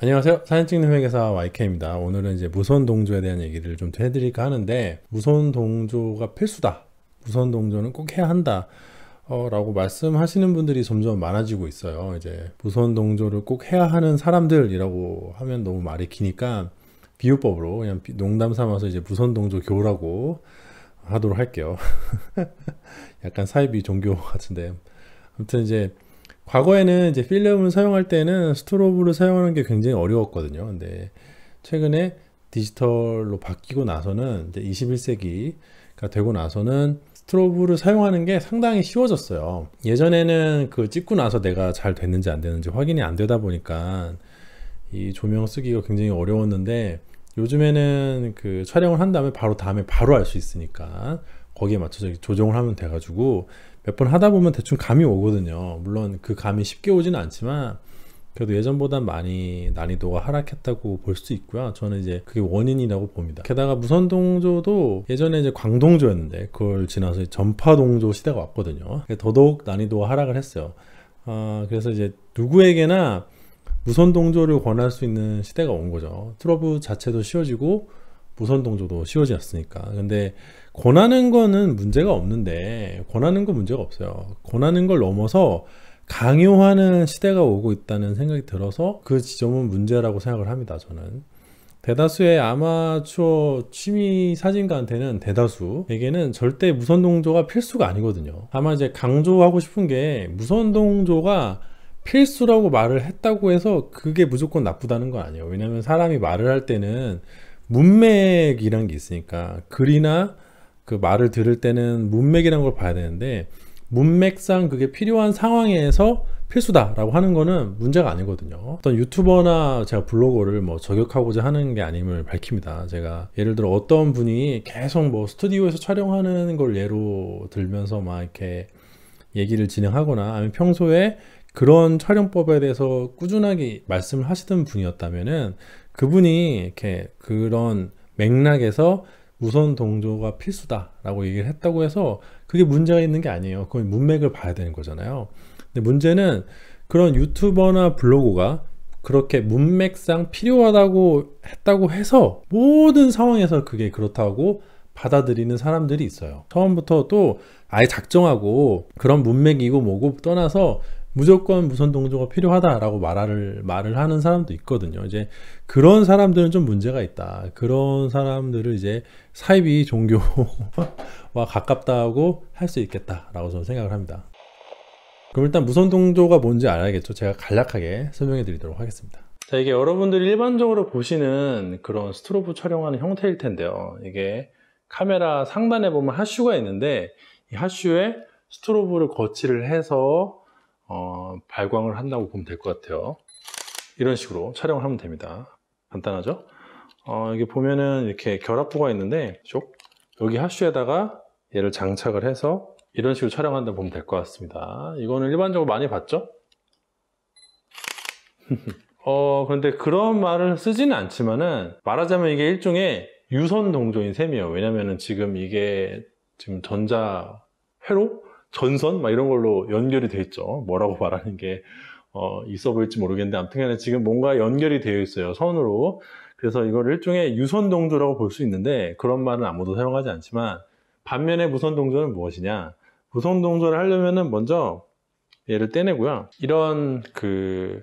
안녕하세요. 사진 찍는 회계사 YK입니다. 오늘은 이제 무선 동조에 대한 얘기를 좀 해드릴까 하는데 무선 동조가 필수다. 무선 동조는 꼭 해야 한다. 어, 라고 말씀하시는 분들이 점점 많아지고 있어요. 이제 무선 동조를 꼭 해야 하는 사람들이라고 하면 너무 말이 기니까 비유법으로 그냥 농담 삼아서 이제 무선 동조 교라고 하도록 할게요. 약간 사이비 종교 같은데 아무튼 이제 과거에는 이제 필름을 사용할 때는 스트로브를 사용하는 게 굉장히 어려웠거든요. 근데 최근에 디지털로 바뀌고 나서는 이제 21세기가 되고 나서는 스트로브를 사용하는 게 상당히 쉬워졌어요. 예전에는 그 찍고 나서 내가 잘 됐는지 안됐는지 확인이 안 되다 보니까 이 조명 쓰기가 굉장히 어려웠는데 요즘에는 그 촬영을 한 다음에 바로 다음에 바로 할 수 있으니까 거기에 맞춰서 조정을 하면 돼가지고 몇번 하다 보면 대충 감이 오거든요. 물론 그 감이 쉽게 오지는 않지만 그래도 예전보다 많이 난이도가 하락했다고 볼 수 있고요. 저는 이제 그게 원인이라고 봅니다. 게다가 무선 동조도 예전에 이제 광동조였는데 그걸 지나서 전파 동조 시대가 왔거든요. 더더욱 난이도가 하락을 했어요. 어, 그래서 이제 누구에게나 무선 동조를 권할 수 있는 시대가 온 거죠. 트러블 자체도 쉬워지고 무선 동조도 쉬워지않습니까 근데 권하는 거는 문제가 없는데 권하는 거 문제가 없어요. 권하는 걸 넘어서 강요하는 시대가 오고 있다는 생각이 들어서 그 지점은 문제라고 생각을 합니다. 저는 대다수의 아마추어 취미 사진가한테는 대다수에게는 절대 무선 동조가 필수가 아니거든요. 아마 이제 강조하고 싶은 게 무선 동조가 필수라고 말을 했다고 해서 그게 무조건 나쁘다는 건 아니에요. 왜냐하면 사람이 말을 할 때는 문맥이란 게 있으니까 글이나 그 말을 들을 때는 문맥이란 걸 봐야 되는데 문맥상 그게 필요한 상황에서 필수다라고 하는 거는 문제가 아니거든요. 어떤 유튜버나 제가 블로거를 뭐 저격하고자 하는 게 아님을 밝힙니다. 제가 예를 들어 어떤 분이 계속 뭐 스튜디오에서 촬영하는 걸 예로 들면서 막 이렇게 얘기를 진행하거나 아니면 평소에 그런 촬영법에 대해서 꾸준하게 말씀을 하시던 분이었다면은 그분이 이렇게 그런 맥락에서 우선 동조가 필수다라고 얘기를 했다고 해서 그게 문제가 있는 게 아니에요. 그건 문맥을 봐야 되는 거잖아요. 근데 문제는 그런 유튜버나 블로그가 그렇게 문맥상 필요하다고 했다고 해서 모든 상황에서 그게 그렇다고 받아들이는 사람들이 있어요. 처음부터 또 아예 작정하고 그런 문맥이고 뭐고 떠나서 무조건 무선 동조가 필요하다라고 말을 말을 하는 사람도 있거든요. 이제 그런 사람들은 좀 문제가 있다. 그런 사람들을 이제 사이비 종교와 가깝다고 할 수 있겠다라고 저는 생각을 합니다. 그럼 일단 무선 동조가 뭔지 알아야겠죠. 제가 간략하게 설명해 드리도록 하겠습니다. 자, 이게 여러분들이 일반적으로 보시는 그런 스트로브 촬영하는 형태일 텐데요. 이게 카메라 상단에 보면 하슈가 있는데 이 하슈에 스트로브를 거치를 해서 어, 발광을 한다고 보면 될 것 같아요 이런 식으로 촬영을 하면 됩니다 간단하죠? 어, 이게 보면은 이렇게 결합부가 있는데 쪽 여기 하슈에다가 얘를 장착을 해서 이런 식으로 촬영한다 보면 될 것 같습니다 이거는 일반적으로 많이 봤죠? 어 그런데 그런 말을 쓰지는 않지만은 말하자면 이게 일종의 유선 동조인 셈이에요 왜냐면은 지금 이게 지금 전자 회로 전선 막 이런 걸로 연결이 돼 있죠. 뭐라고 말하는 게 어, 있어 보일지 모르겠는데 아무튼간에 지금 뭔가 연결이 되어 있어요 선으로. 그래서 이걸 일종의 유선 동조라고 볼 수 있는데 그런 말은 아무도 사용하지 않지만 반면에 무선 동조는 무엇이냐? 무선 동조를 하려면은 먼저 얘를 떼내고요. 이런 그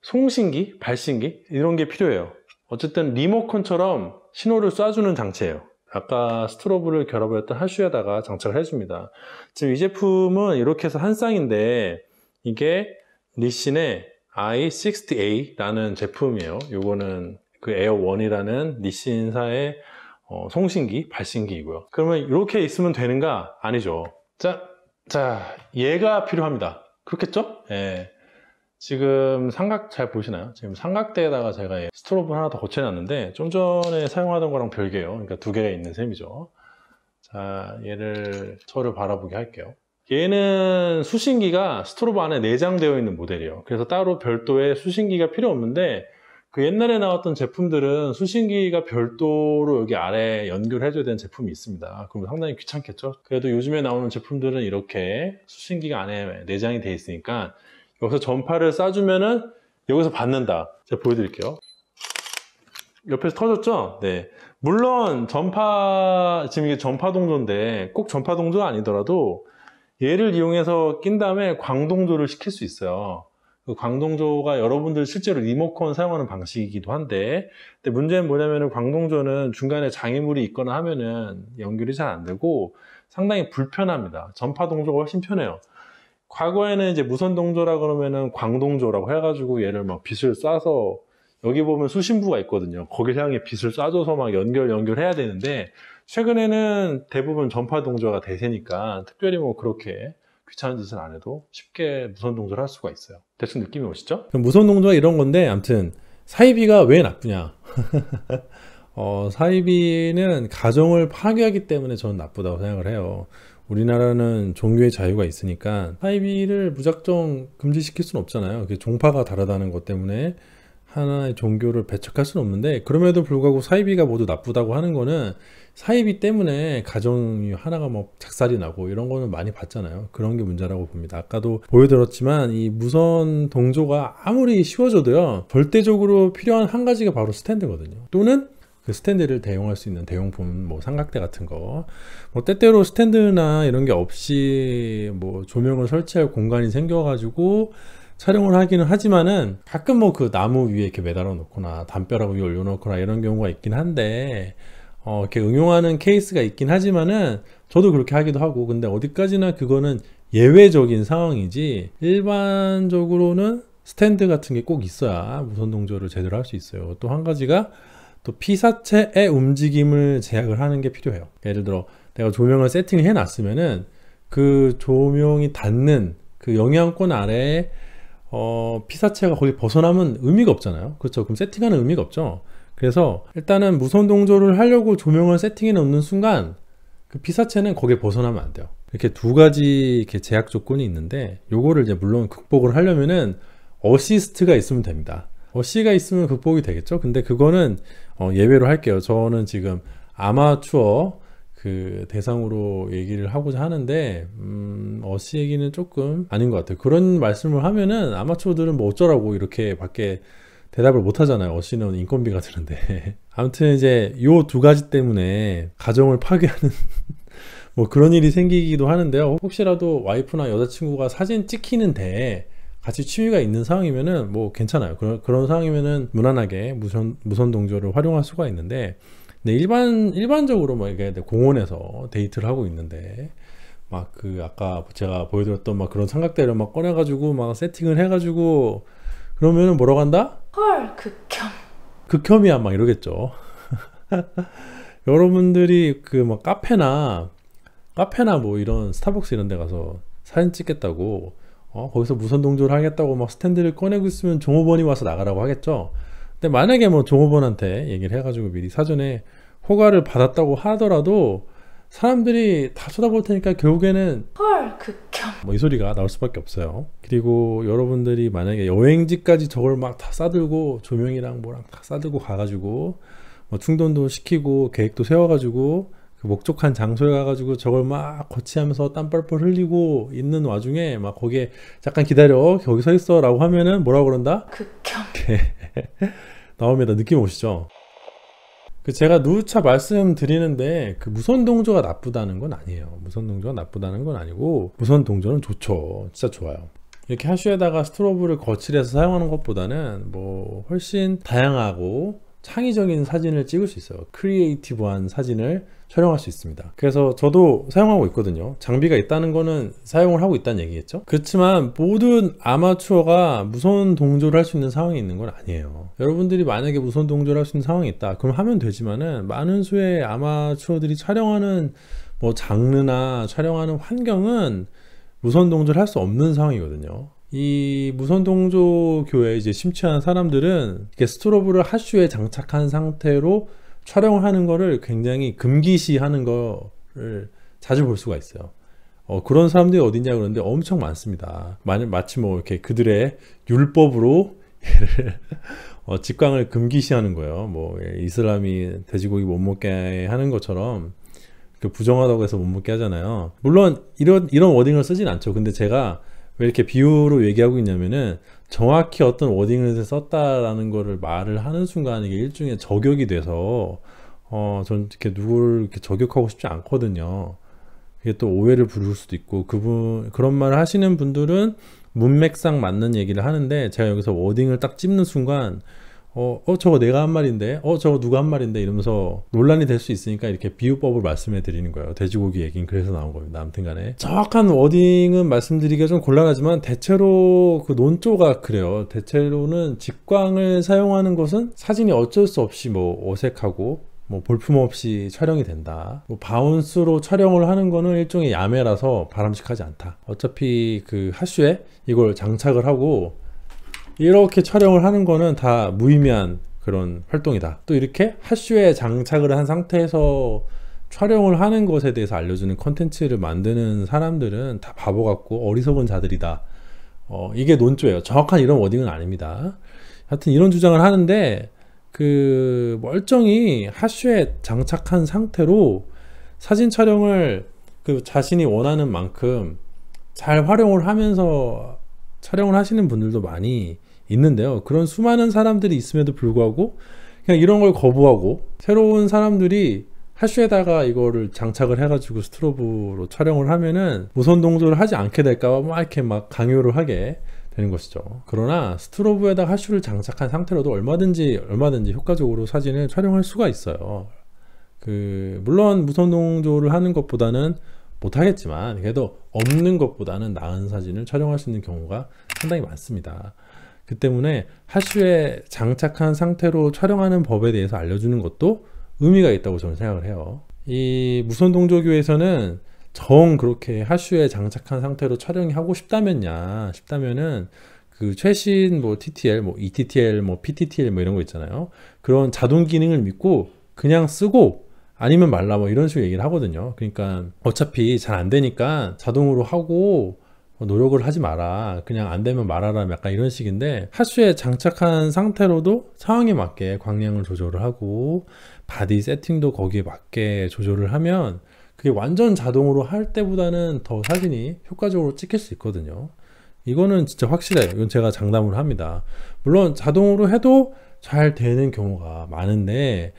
송신기, 발신기 이런 게 필요해요. 어쨌든 리모컨처럼 신호를 쏴주는 장치예요. 아까 스트로브를 결합했던 하슈에다가 장착을 해줍니다. 지금 이 제품은 이렇게 해서 한 쌍인데 이게 니신의 i60a라는 제품이에요. 이거는 그 에어1이라는 니신사의 어, 송신기, 발신기이고요. 그러면 이렇게 있으면 되는가? 아니죠. 자, 자, 얘가 필요합니다. 그렇겠죠? 예. 지금 삼각 잘 보시나요? 지금 삼각대에다가 제가 스트로브 하나 더 고쳐놨는데 좀 전에 사용하던 거랑 별개예요. 그러니까 두 개가 있는 셈이죠. 자, 얘를 저를 바라보게 할게요. 얘는 수신기가 스트로브 안에 내장되어 있는 모델이에요. 그래서 따로 별도의 수신기가 필요 없는데 그 옛날에 나왔던 제품들은 수신기가 별도로 여기 아래 연결해줘야 되는 제품이 있습니다. 그럼 상당히 귀찮겠죠? 그래도 요즘에 나오는 제품들은 이렇게 수신기가 안에 내장이 돼 있으니까 여기서 전파를 쏴주면은 여기서 받는다. 제가 보여드릴게요. 옆에서 터졌죠? 네. 물론 전파, 지금 이게 전파 동조인데 꼭 전파 동조 아니더라도 얘를 이용해서 낀 다음에 광동조를 시킬 수 있어요. 그 광동조가 여러분들 실제로 리모컨 사용하는 방식이기도 한데 근데 문제는 뭐냐면은 광동조는 중간에 장애물이 있거나 하면은 연결이 잘 안 되고 상당히 불편합니다. 전파 동조가 훨씬 편해요. 과거에는 이제 무선동조라 그러면은 광동조라고 해가지고 얘를 막 빛을 쏴서 여기 보면 수신부가 있거든요. 거기 향해 빛을 쏴줘서 막 연결 연결해야 되는데 최근에는 대부분 전파 동조가 대세니까 특별히 뭐 그렇게 귀찮은 짓을 안 해도 쉽게 무선 동조를 할 수가 있어요. 대충 느낌이 오시죠? 무선 동조가 이런 건데 아무튼 사이비가 왜 나쁘냐? 어, 사이비는 가정을 파괴하기 때문에 저는 나쁘다고 생각을 해요. 우리나라는 종교의 자유가 있으니까 사이비를 무작정 금지시킬 수는 없잖아요. 종파가 다르다는 것 때문에 하나의 종교를 배척할 수는 없는데 그럼에도 불구하고 사이비가 모두 나쁘다고 하는 거는 사이비 때문에 가정이 하나가 뭐 작살이 나고 이런 거는 많이 봤잖아요. 그런 게 문제라고 봅니다. 아까도 보여드렸지만 이 무선 동조가 아무리 쉬워져도요 절대적으로 필요한 한 가지가 바로 스탠드거든요. 또는 그 스탠드를 대용할 수 있는 대용품 뭐 삼각대 같은 거뭐 때때로 스탠드나 이런 게 없이 뭐 조명을 설치할 공간이 생겨가지고 촬영을 하기는 하지만은 가끔 뭐 그 나무 위에 이렇게 매달아 놓거나 담벼락 위에 올려놓거나 이런 경우가 있긴 한데 어 이렇게 응용하는 케이스가 있긴 하지만은 저도 그렇게 하기도 하고 근데 어디까지나 그거는 예외적인 상황이지 일반적으로는 스탠드 같은 게 꼭 있어야 무선 동조를 제대로 할 수 있어요 또 한 가지가 또 피사체의 움직임을 제약을 하는 게 필요해요. 그러니까 예를 들어 내가 조명을 세팅을 해놨으면은 그 조명이 닿는 그 영향권 아래에 어, 피사체가 거기 벗어나면 의미가 없잖아요. 그렇죠. 그럼 세팅하는 의미가 없죠. 그래서 일단은 무선 동조를 하려고 조명을 세팅해 놓는 순간 그 피사체는 거기에 벗어나면 안 돼요. 이렇게 두 가지 이렇게 제약 조건이 있는데 요거를 이제 물론 극복을 하려면은 어시스트가 있으면 됩니다. 어시가 있으면 극복이 되겠죠. 근데 그거는 어, 예외로 할게요. 저는 지금 아마추어 그 대상으로 얘기를 하고자 하는데 음, 어씨 얘기는 조금 아닌 것 같아요. 그런 말씀을 하면은 아마추어들은 뭐 어쩌라고 이렇게 밖에 대답을 못 하잖아요. 어씨는 인건비가 드는데 아무튼 이제 요 두 가지 때문에 가정을 파괴하는 뭐 그런 일이 생기기도 하는데요. 혹시라도 와이프나 여자친구가 사진 찍히는데 같이 취미가 있는 상황이면은 뭐 괜찮아요. 그런 그런 상황이면은 무난하게 무선 무선 동조를 활용할 수가 있는데 근데 일반 일반적으로 뭐 이게 공원에서 데이트를 하고 있는데 막 그 아까 제가 보여드렸던 막 그런 삼각대를 막 꺼내가지고 막 세팅을 해가지고 그러면은 뭐라고 한다? 헐 극혐. 극혐이야 막 이러겠죠. 여러분들이 그 뭐 카페나 카페나 뭐 이런 스타벅스 이런 데 가서 사진 찍겠다고 어, 거기서 무선 동조를 하겠다고 막 스탠드를 꺼내고 있으면 종업원이 와서 나가라고 하겠죠. 근데 만약에 뭐 종업원한테 얘기를 해가지고 미리 사전에 허가를 받았다고 하더라도 사람들이 다 쳐다볼 테니까 결국에는 헐 극혐 뭐 이 소리가 나올 수밖에 없어요 그리고 여러분들이 만약에 여행지까지 저걸 막 다 싸들고 조명이랑 뭐랑 다 싸들고 가가지고 뭐 충전도 시키고 계획도 세워가지고 그 목적한 장소에 가가지고 저걸 막 거치하면서 땀 뻘뻘 흘리고 있는 와중에 막 거기에 잠깐 기다려 거기 서 있어라고 하면은 뭐라고 그런다? 극혐. 예. 나옵니다. 느낌 오시죠? 그 제가 누차 말씀드리는데 그 무선 동조가 나쁘다는 건 아니에요. 무선 동조가 나쁘다는 건 아니고 무선 동조는 좋죠. 진짜 좋아요. 이렇게 하슈에다가 스트로브를 거칠해서 사용하는 것보다는 뭐 훨씬 다양하고 창의적인 사진을 찍을 수 있어요 크리에이티브한 사진을 촬영할 수 있습니다 그래서 저도 사용하고 있거든요 장비가 있다는 거는 사용을 하고 있다는 얘기겠죠 그렇지만 모든 아마추어가 무선 동조를 할 수 있는 상황이 있는 건 아니에요 여러분들이 만약에 무선 동조를 할 수 있는 상황이 있다 그럼 하면 되지만은 많은 수의 아마추어들이 촬영하는 뭐 장르나 촬영하는 환경은 무선 동조를 할 수 없는 상황이거든요 이 무선동조 교에 회 이제 심취한 사람들은 이렇게 스트로브를 하슈에 장착한 상태로 촬영을 하는 거를 굉장히 금기시하는 거를 자주 볼 수가 있어요. 어, 그런 사람들이 어디냐 그러는데 엄청 많습니다. 마치 뭐 이렇게 그들의 율법으로 얘를 어, 직광을 금기시하는 거예요. 뭐 예, 이슬람이 돼지고기 못 먹게 하는 것처럼 그 부정하다고 해서 못 먹게 하잖아요. 물론 이런 이런 워딩을 쓰진 않죠. 근데 제가 왜 이렇게 비유로 얘기하고 있냐면은 정확히 어떤 워딩을 썼다라는 거를 말을 하는 순간 이게 일종의 저격이 돼서 어, 전 이렇게 누구를 이렇게 저격하고 싶지 않거든요. 이게 또 오해를 부를 수도 있고 그분 그런 말을 하시는 분들은 문맥상 맞는 얘기를 하는데 제가 여기서 워딩을 딱 찝는 순간 어, 어, 저거 내가 한 말인데, 어, 저거 누가 한 말인데 이러면서 논란이 될 수 있으니까 이렇게 비유법을 말씀해 드리는 거예요. 돼지고기 얘기는 그래서 나온 겁니다. 아무튼 간에. 정확한 워딩은 말씀드리기가 좀 곤란하지만 대체로 그 논조가 그래요. 대체로는 직광을 사용하는 것은 사진이 어쩔 수 없이 뭐 어색하고 뭐 볼품없이 촬영이 된다 뭐 바운스로 촬영을 하는 거는 일종의 야매라서 바람직하지 않다 어차피 그 하슈에 이걸 장착을 하고 이렇게 촬영을 하는 거는 다 무의미한 그런 활동이다 또 이렇게 하슈에 장착을 한 상태에서 촬영을 하는 것에 대해서 알려주는 컨텐츠를 만드는 사람들은 다 바보 같고 어리석은 자들이다 어, 이게 논조예요 정확한 이런 워딩은 아닙니다 하여튼 이런 주장을 하는데 그 멀쩡히 하슈에 장착한 상태로 사진 촬영을 그 자신이 원하는 만큼 잘 활용을 하면서 촬영을 하시는 분들도 많이 있는데요. 그런 수많은 사람들이 있음에도 불구하고 그냥 이런 걸 거부하고 새로운 사람들이 하슈에다가 이거를 장착을 해가지고 스트로브로 촬영을 하면은 무선 동조를 하지 않게 될까봐 막 이렇게 막 강요를 하게 되는 것이죠. 그러나 스트로브에다 하슈를 장착한 상태로도 얼마든지 얼마든지 효과적으로 사진을 촬영할 수가 있어요. 그 물론 무선 동조를 하는 것보다는 못하겠지만 그래도 없는 것보다는 나은 사진을 촬영할 수 있는 경우가 상당히 많습니다. 그 때문에 하슈에 장착한 상태로 촬영하는 법에 대해서 알려주는 것도 의미가 있다고 저는 생각을 해요. 이 무선동조교에서는 정 그렇게 하슈에 장착한 상태로 촬영이 하고 싶다면야 싶다면은 그 최신 뭐 TTL, 뭐 ETTL, 뭐 PTTL 뭐 이런 거 있잖아요. 그런 자동 기능을 믿고 그냥 쓰고 아니면 말라 뭐 이런 식으로 얘기를 하거든요. 그러니까 어차피 잘 안 되니까 자동으로 하고 노력을 하지 마라. 그냥 안 되면 말하라 약간 이런 식인데 하수에 장착한 상태로도 상황에 맞게 광량을 조절을 하고 바디 세팅도 거기에 맞게 조절을 하면 그게 완전 자동으로 할 때보다는 더 사진이 효과적으로 찍힐 수 있거든요. 이거는 진짜 확실해요. 이건 제가 장담을 합니다. 물론 자동으로 해도 잘 되는 경우가 많은데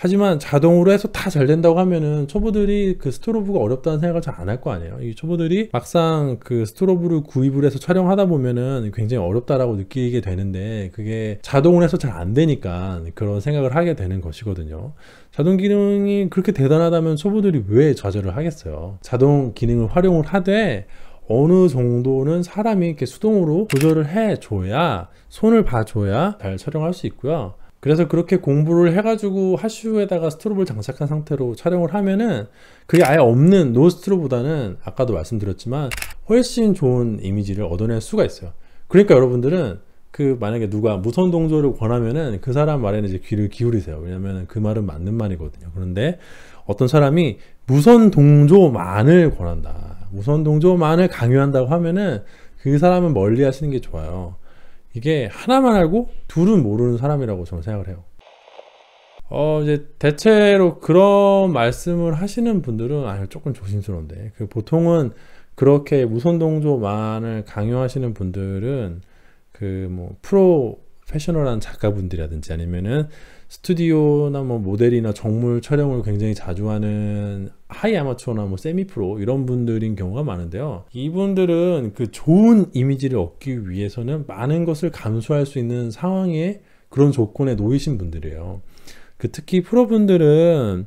하지만 자동으로 해서 다 잘 된다고 하면은 초보들이 그 스트로브가 어렵다는 생각을 잘 안 할 거 아니에요. 이 초보들이 막상 그 스트로브를 구입을 해서 촬영하다 보면은 굉장히 어렵다라고 느끼게 되는데 그게 자동으로 해서 잘 안 되니까 그런 생각을 하게 되는 것이거든요. 자동 기능이 그렇게 대단하다면 초보들이 왜 좌절을 하겠어요? 자동 기능을 활용을 하되 어느 정도는 사람이 이렇게 수동으로 조절을 해줘야 손을 봐줘야 잘 촬영할 수 있고요. 그래서 그렇게 공부를 해가지고 하슈에다가 스트로브를 장착한 상태로 촬영을 하면은 그게 아예 없는 노 스트로보다는 아까도 말씀드렸지만 훨씬 좋은 이미지를 얻어낼 수가 있어요. 그러니까 여러분들은 그 만약에 누가 무선 동조를 권하면은 그 사람 말에는 이제 귀를 기울이세요. 왜냐면 그 말은 맞는 말이거든요. 그런데 어떤 사람이 무선 동조만을 권한다. 무선 동조만을 강요한다고 하면은 그 사람은 멀리 하시는 게 좋아요. 이게 하나만 알고 둘은 모르는 사람이라고 저는 생각을 해요. 어 이제 대체로 그런 말씀을 하시는 분들은 아 조금 조심스러운데 그 보통은 그렇게 무선 동조만을 강요하시는 분들은 그 뭐 프로 패셔널한 작가분들이라든지 아니면은 스튜디오나 뭐 모델이나 정물 촬영을 굉장히 자주 하는 하이 아마추어나 뭐 세미 프로 이런 분들인 경우가 많은데요. 이분들은 그 좋은 이미지를 얻기 위해서는 많은 것을 감수할 수 있는 상황에 그런 조건에 놓이신 분들이에요. 그 특히 프로분들은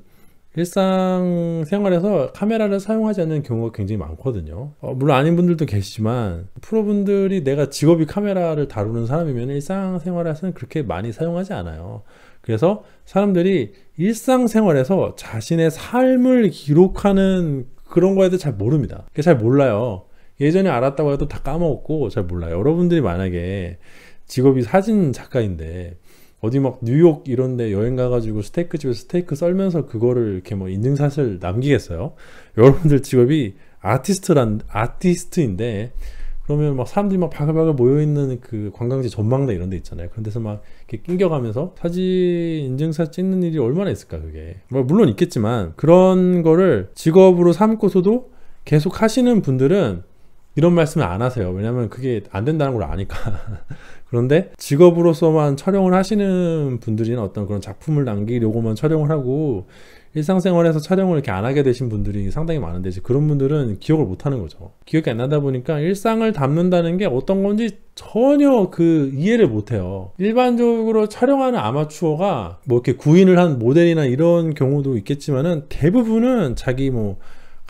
일상생활에서 카메라를 사용하지 않는 경우가 굉장히 많거든요 어, 물론 아닌 분들도 계시지만 프로분들이 내가 직업이 카메라를 다루는 사람이면 일상생활에서는 그렇게 많이 사용하지 않아요 그래서 사람들이 일상생활에서 자신의 삶을 기록하는 그런 거에 대해 잘 모릅니다. 잘 몰라요. 예전에 알았다고 해도 다 까먹었고 잘 몰라요. 여러분들이 만약에 직업이 사진 작가인데 어디 막 뉴욕 이런 데 여행 가가지고 스테이크 집에 서 스테이크 썰면서 그거를 이렇게 뭐 인증샷을 남기겠어요? 여러분들 직업이 아티스트란, 아티스트인데 그러면 막 사람들이 막 바글바글 모여있는 그 관광지 전망대 이런 데 있잖아요. 그런 데서 막 이렇게 낑겨가면서 사진 인증샷 찍는 일이 얼마나 있을까, 그게. 뭐 물론 있겠지만, 그런 거를 직업으로 삼고서도 계속 하시는 분들은 이런 말씀을 안 하세요. 왜냐면 그게 안 된다는 걸 아니까. 그런데 직업으로서만 촬영을 하시는 분들이 어떤 그런 작품을 남기려고만 촬영을 하고 일상생활에서 촬영을 이렇게 안 하게 되신 분들이 상당히 많은데 이제 그런 분들은 기억을 못 하는 거죠. 기억이 안 나다 보니까 일상을 담는다는 게 어떤 건지 전혀 그 이해를 못 해요. 일반적으로 촬영하는 아마추어가 뭐 이렇게 구인을 한 모델이나 이런 경우도 있겠지만은 대부분은 자기 뭐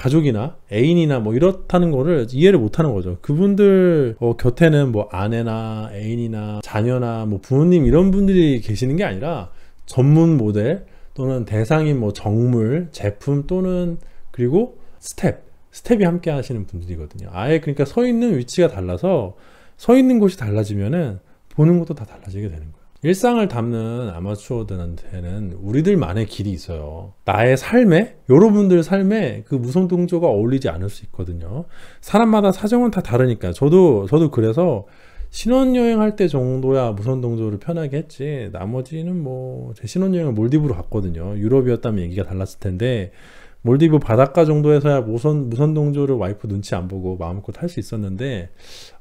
가족이나 애인이나 뭐 이렇다는 거를 이해를 못하는 거죠. 그분들 어, 곁에는 뭐 아내나 애인이나 자녀나 뭐 부모님 이런 분들이 계시는 게 아니라 전문 모델 또는 대상인 뭐 정물, 제품 또는 그리고 스텝, 스텝이 함께 하시는 분들이거든요. 아예 그러니까 서 있는 위치가 달라서 서 있는 곳이 달라지면은 보는 것도 다 달라지게 되는 거예요. 일상을 담는 아마추어들한테는 우리들만의 길이 있어요. 나의 삶에, 여러분들 삶에 그 무성동조가 어울리지 않을 수 있거든요. 사람마다 사정은 다 다르니까. 저도, 저도 그래서 신혼여행 할 때 정도야 무선동조를 편하게 했지 나머지는 뭐 제 신혼여행을 몰디브로 갔거든요 유럽이었다면 얘기가 달랐을 텐데 몰디브 바닷가 정도에서야 무선, 무선동조를 와이프 눈치 안 보고 마음껏 할 수 있었는데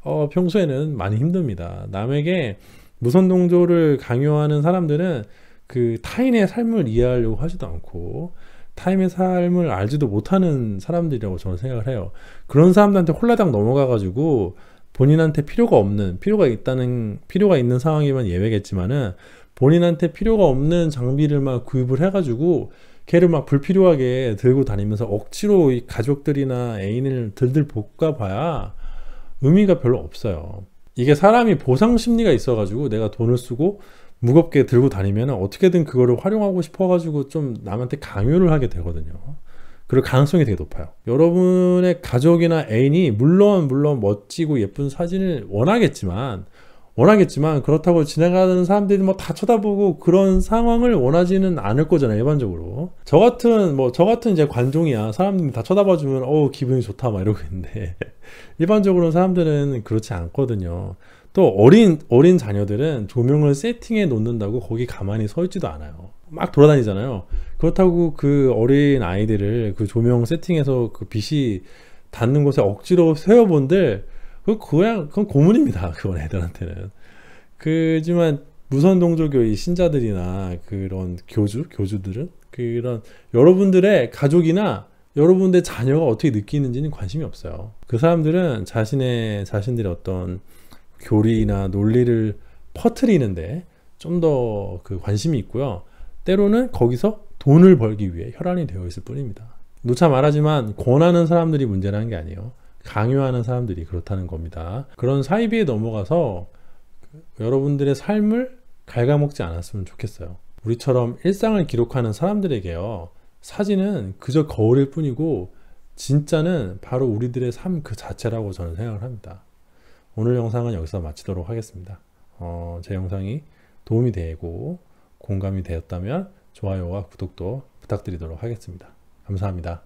어, 평소에는 많이 힘듭니다 남에게 무선 동조를 강요하는 사람들은 그 타인의 삶을 이해하려고 하지도 않고 타인의 삶을 알지도 못하는 사람들이라고 저는 생각을 해요. 그런 사람들한테 홀라당 넘어가가지고 본인한테 필요가 없는 필요가 있다는 필요가 있는 상황이면 예외겠지만은 본인한테 필요가 없는 장비를 막 구입을 해가지고 걔를 막 불필요하게 들고 다니면서 억지로 가족들이나 애인을 들들 볶아봐야 의미가 별로 없어요. 이게 사람이 보상 심리가 있어가지고 내가 돈을 쓰고 무겁게 들고 다니면 어떻게든 그거를 활용하고 싶어가지고 좀 남한테 강요를 하게 되거든요. 그럴 가능성이 되게 높아요. 여러분의 가족이나 애인이 물론 물론 멋지고 예쁜 사진을 원하겠지만 원하겠지만 그렇다고 지나가는 사람들이 뭐 다 쳐다보고 그런 상황을 원하지는 않을 거잖아요 일반적으로 저 같은 뭐 저 같은 이제 관종이야 사람들이 다 쳐다봐 주면 어 기분이 좋다 막 이러고 있는데 일반적으로 사람들은 그렇지 않거든요. 또 어린 어린 자녀들은 조명을 세팅해 놓는다고 거기 가만히 서 있지도 않아요. 막 돌아다니잖아요. 그렇다고 그 어린 아이들을 그 조명 세팅해서 그 빛이 닿는 곳에 억지로 세워본들 그건 그냥 그건 고문입니다. 그건 애들한테는. 그지만 무선 동조교 의 신자들이나 그런 교주 교주들은 그런 여러분들의 가족이나 여러분의 자녀가 어떻게 느끼는지는 관심이 없어요. 그 사람들은 자신의 자신들의 어떤 교리나 논리를 퍼트리는데 좀 더 그 관심이 있고요. 때로는 거기서 돈을 벌기 위해 혈안이 되어 있을 뿐입니다. 누차 말하지만 권하는 사람들이 문제라는 게 아니에요. 강요하는 사람들이 그렇다는 겁니다. 그런 사이비에 넘어가서 여러분들의 삶을 갉아먹지 않았으면 좋겠어요. 우리처럼 일상을 기록하는 사람들에게요. 사진은 그저 거울일 뿐이고 진짜는 바로 우리들의 삶 그 자체라고 저는 생각을 합니다. 오늘 영상은 여기서 마치도록 하겠습니다. 어, 제 영상이 도움이 되고 공감이 되었다면 좋아요와 구독도 부탁드리도록 하겠습니다. 감사합니다.